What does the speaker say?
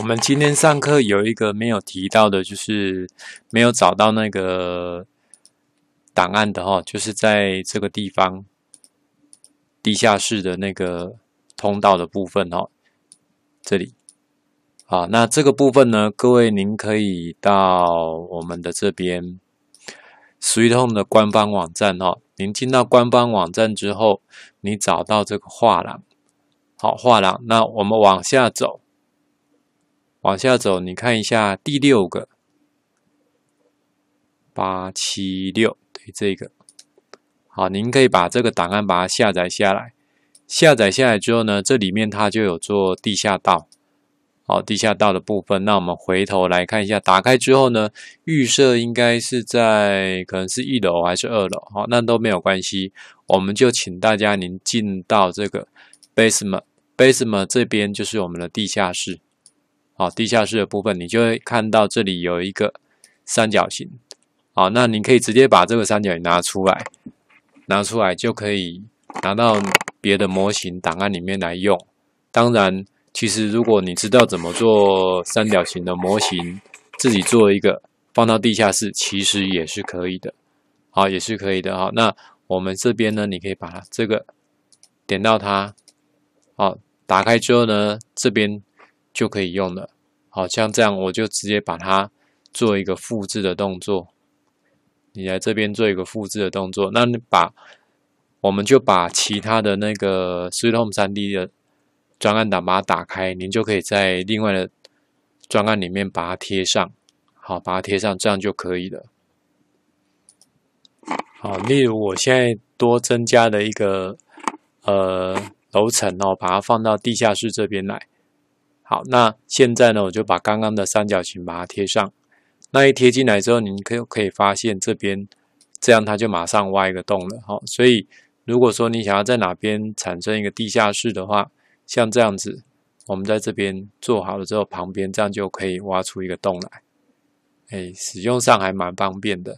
我们今天上课有一个没有提到的，就是没有找到那个档案的哈，就是在这个地方地下室的那个通道的部分哦，这里啊，那这个部分呢，各位您可以到我们的这边 o m 通的官方网站哈，您进到官方网站之后，你找到这个画廊，好画廊，那我们往下走。往下走，你看一下第六个八七六，对这个好。您可以把这个档案把它下载下来。下载下来之后呢，这里面它就有做地下道，好，地下道的部分。那我们回头来看一下，打开之后呢，预设应该是在可能是一楼还是二楼，好，那都没有关系。我们就请大家您进到这个 basement，basement 这边就是我们的地下室。好，地下室的部分，你就会看到这里有一个三角形。好，那你可以直接把这个三角形拿出来，拿出来就可以拿到别的模型档案里面来用。当然，其实如果你知道怎么做三角形的模型，自己做一个放到地下室，其实也是可以的。好，也是可以的哈。那我们这边呢，你可以把它这个点到它，好，打开之后呢，这边。就可以用了，好像这样我就直接把它做一个复制的动作。你来这边做一个复制的动作，那你把我们就把其他的那个 s h r e e Home 三 D 的专案档把它打开，您就可以在另外的专案里面把它贴上，好，把它贴上，这样就可以了。好，例如我现在多增加了一个呃楼层哦，把它放到地下室这边来。好，那现在呢，我就把刚刚的三角形把它贴上。那一贴进来之后，您可可以发现这边，这样它就马上挖一个洞了。好，所以如果说你想要在哪边产生一个地下室的话，像这样子，我们在这边做好了之后，旁边这样就可以挖出一个洞来。哎，使用上还蛮方便的。